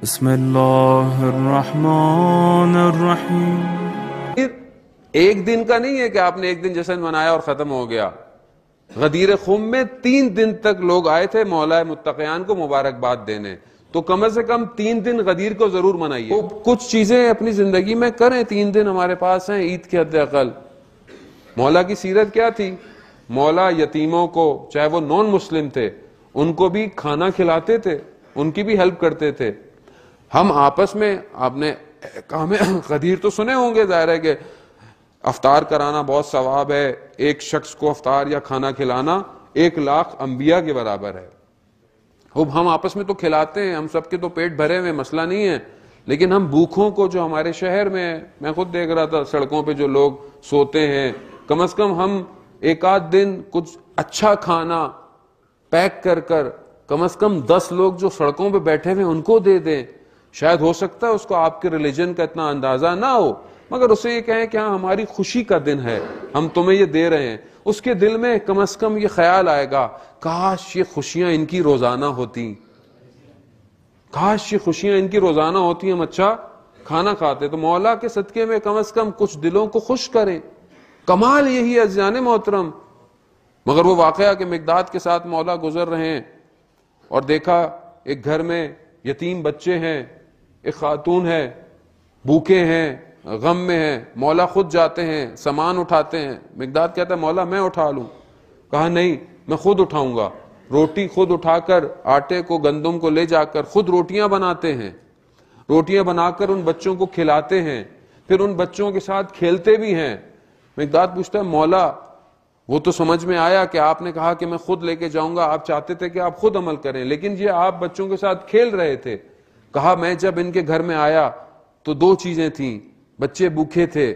الرحيم एक दिन का नहीं है कि आपने एक दिन जश्न मनाया और ख़त्म हो गया गदीर खुम में तीन दिन तक लोग आए थे मौलाए मुत्तकियान को मुबारकबाद देने तो कम से कम तीन दिन गदीर को जरूर मनाइए तो कुछ चीजें अपनी जिंदगी में करें तीन दिन हमारे पास हैं ईद के अकल मौला की सीरत क्या थी मौला यतीमों को चाहे वो नॉन मुस्लिम थे उनको भी खाना खिलाते थे उनकी भी हेल्प करते थे हम आपस में आपने काम कदीर तो सुने होंगे जाहिर है कि अवतार कराना बहुत सवाब है एक शख्स को अवतार या खाना खिलाना एक लाख अंबिया के बराबर है अब हम आपस में तो खिलाते हैं हम सबके तो पेट भरे हुए मसला नहीं है लेकिन हम भूखों को जो हमारे शहर में मैं खुद देख रहा था सड़कों पे जो लोग सोते हैं कम अज कम हम एक आध दिन कुछ अच्छा खाना पैक कर कर कम अज कम दस लोग जो सड़कों पे बैठे हुए उनको दे दें शायद हो सकता है उसको आपके रिलीजन का इतना अंदाजा ना हो मगर उसे ये कहें कि हाँ हमारी खुशी का दिन है हम तुम्हें ये दे रहे हैं उसके दिल में कम अज कम ये ख्याल आएगा काश ये खुशियां इनकी रोजाना होती काश ये खुशियां इनकी रोजाना होती हम अच्छा खाना खाते तो मौला के सदके में कम अज कम कुछ दिलों को खुश करें कमाल यही है जान मोहतरम मगर वो वाक़ के मकदाद के साथ मौला गुजर रहे हैं और देखा एक घर में यतीम बच्चे हैं एक खातून है भूखे हैं गम में है मौला खुद जाते हैं सामान उठाते हैं मकदाद कहता है मौला मैं उठा लूँ कहा नहीं मैं खुद उठाऊंगा रोटी खुद उठाकर आटे को गंदम को ले जाकर खुद रोटियां बनाते हैं रोटियां बनाकर उन बच्चों को खिलाते हैं फिर उन बच्चों के साथ खेलते भी हैं मकदाद पूछता है मौला वो तो समझ में आया कि आपने कहा कि मैं खुद लेके जाऊंगा आप चाहते थे कि आप खुद अमल करें लेकिन ये आप बच्चों के साथ खेल रहे थे कहा मैं जब इनके घर में आया तो दो चीजें थी बच्चे भूखे थे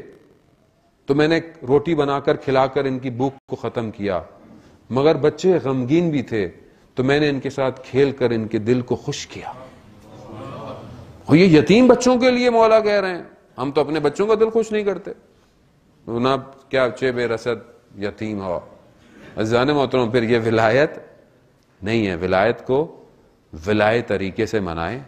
तो मैंने रोटी बनाकर खिलाकर इनकी भूख को खत्म किया मगर बच्चे गमगीन भी थे तो मैंने इनके साथ खेल कर इनके दिल को खुश किया और ये यतीम बच्चों के लिए मौला कह रहे हैं हम तो अपने बच्चों का दिल खुश नहीं करते तो ना क्या चे रसद यतीम हो अजान मोहतरम फिर ये विलायत नहीं है विलायत को विलाय तरीके से मनाएं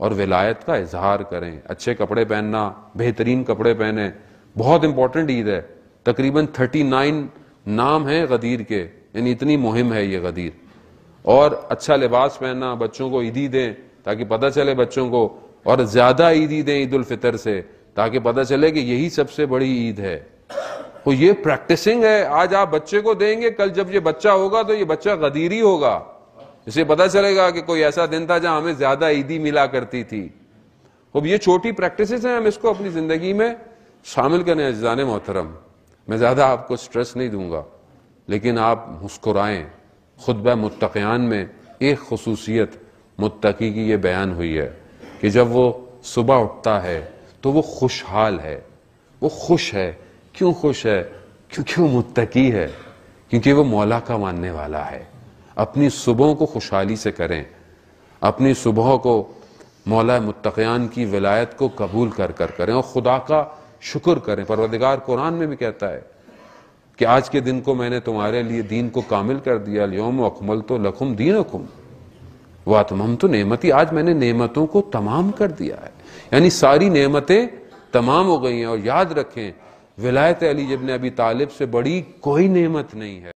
और विलायत का इजहार करें अच्छे कपड़े पहनना बेहतरीन कपड़े पहने बहुत इंपॉर्टेंट ईद है तकरीबन 39 नाम हैं गदीर के यानी इतनी मुहिम है ये गदीर और अच्छा लिबास पहनना बच्चों को ईदी दें ताकि पता चले बच्चों को और ज़्यादा ईदी दें ईद फितर से ताकि पता चले कि यही सबसे बड़ी ईद है तो ये प्रैक्टिसिंग है आज आप बच्चे को देंगे कल जब ये बच्चा होगा तो ये बच्चा गदीरी होगा इसे पता चलेगा कि कोई ऐसा दिन था जहां हमें ज्यादा ईदी मिला करती थी अब ये छोटी प्रैक्टिस हैं हम इसको अपनी जिंदगी में शामिल करें अजान मोहतरम मैं ज्यादा आपको स्ट्रेस नहीं दूंगा लेकिन आप मुस्कुराएं ब मुतकयान में एक खसूसियत मुतकी की ये बयान हुई है कि जब वो सुबह उठता है तो वो खुशहाल है वो खुश है क्यों खुश है क्योंकि वो मुतकी है क्योंकि वो मौला का मानने वाला है अपनी सुबहों को खुशहाली से करें अपनी सुबह को मौला मुतक़यान की विलायत को कबूल कर कर करें और खुदा का शुक्र करें परवदगार कुरान में भी कहता है कि आज के दिन को मैंने तुम्हारे लिए दीन को कामिल कर दिया लियोम अकमल तो लखुम दीन अकुम तमाम तो नेमती आज मैंने नेमतों को तमाम कर दिया है यानी सारी नेमतें तमाम हो गई हैं और याद रखें विलायत अली जब ने अभी तालिब से बड़ी कोई नेमत नहीं है